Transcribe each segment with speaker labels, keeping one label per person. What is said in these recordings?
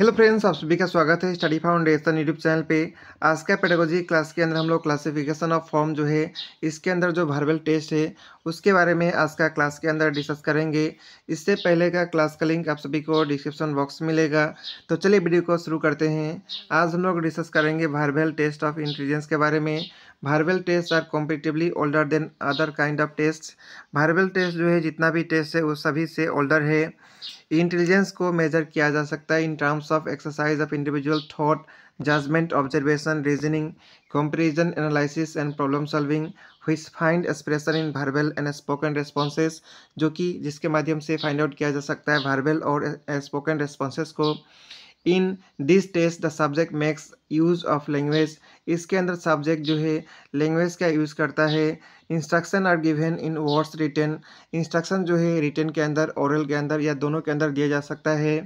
Speaker 1: hello friends आप सभी का स्वागत है स्टडी फाउंडेशन यूट्यूब चैनल पे आज का पेडागोजी क्लास के अंदर हम लोग क्लासिफिकेशन ऑफ फॉर्म जो है इसके अंदर जो वर्बल टेस्ट है उसके बारे में आज का क्लास के अंदर डिस्कस करेंगे इससे पहले का क्लास का लिंक आप सभी को डिस्क्रिप्शन बॉक्स में मिलेगा तो चलिए वीडियो को शुरू करते हैं आज हम लोग डिस्कस करेंगे वर्बल टेस्ट ऑफ इंटेलिजेंस के बारे में verbal test are comparatively older than other kind of test verbal test जो है जितना भी टेस्ट है वो सभी से ओल्डर है इंटेलिजेंस को मेजर किया जा सकता है in terms of exercise of individual thought judgement observation reasoning comparison analysis and problem solving हुई find expression in verbal and spoken responses जो कि जिसके माध्यम से फाइंड आउट किया जा सकता है वायरबल और स्पोकन eh, रेस्पॉन्सेज को in this test the subject makes use of language इसके अंदर सब्जेक्ट जो है लैंग्वेज का यूज़ करता है instruction are given in words written instruction जो है रिटर्न के अंदर औरल के अंदर या दोनों के अंदर दिया जा सकता है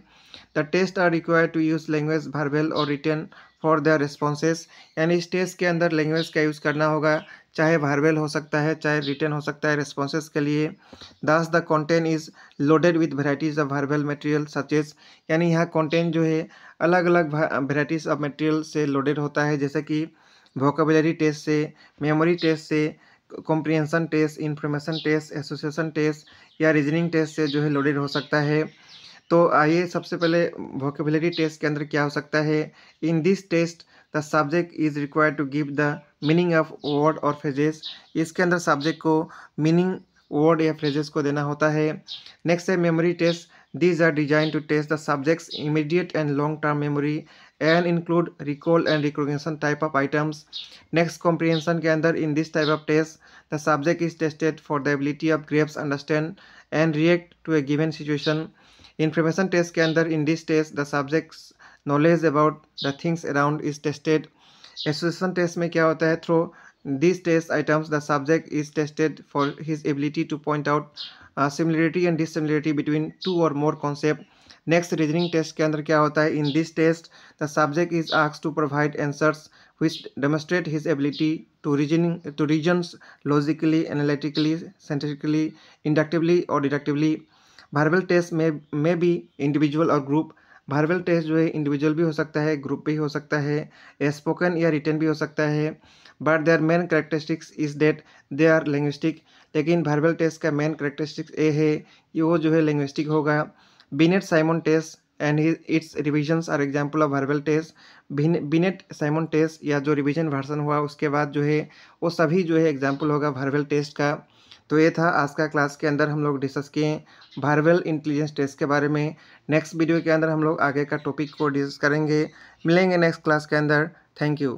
Speaker 1: the test are require to use language verbal और रिटर्न फॉर देयर रिस्पॉन्सेज यानी स्टेज के अंदर लैंग्वेज का यूज़ करना होगा चाहे वर्बल हो सकता है चाहे रिटर्न हो सकता है रिस्पॉन्सेज के लिए thus the content is loaded with varieties of verbal material such as यानी यहाँ कॉन्टेंट जो है अलग अलग वेराइटीज़ ऑफ मटेरियल से लोडेड होता है जैसे कि वोकेबलरी टेस्ट से मेमोरी टेस्ट से comprehension test information test association test या रीजनिंग टेस्ट से जो है लोडेड हो सकता है तो आइए सबसे पहले वोकेबलरी टेस्ट के अंदर क्या हो सकता है in this test the subject is required to give the meaning of word और फ्रेजेस इसके अंदर सब्जेक्ट को मीनिंग वर्ड या फ्रेजेस को देना होता है नेक्स्ट है memory test this are design to test the subject's immediate and long term memory and include recall and recognition type of items next comprehension के अंदर in this type of test the subject is tested for the ability of grasps understand and react to a given situation information test के अंदर in this test the subject's knowledge about the things around is tested association test में क्या होता है through this test items the subject is tested for his ability to point out similarity and dissimilarity between two और more concept next reasoning test के अंदर क्या होता है in this test the subject is आक्स to provide answers which demonstrate his ability to reasoning to reasons logically analytically scientifically inductively और deductively वायरबल test में में भी इंडिविजुअल और ग्रुप वायरबल टेस्ट जो है इंडिविजुअल भी हो सकता है ग्रुप भी हो सकता है स्पोकन या रिटर्न भी हो सकता है but their main characteristics is that they are linguistic लेकिन वायरबल टेस्ट का मेन करेक्टरिस्टिक्स ये है कि वो जो है लैंग्विस्टिक होगा Binet Simon test and its revisions are example of verbal test Binet Simon test या जो रिविजन वर्सन हुआ उसके बाद जो है वो सभी जो है एग्जाम्पल होगा वायरबल टेस्ट का तो ये था आज का क्लास के अंदर हम लोग डिस्कस किए भारवेल इंटेलिजेंस टेस्ट के बारे में नेक्स्ट वीडियो के अंदर हम लोग आगे का टॉपिक को डिस्कस करेंगे मिलेंगे नेक्स्ट क्लास के अंदर थैंक यू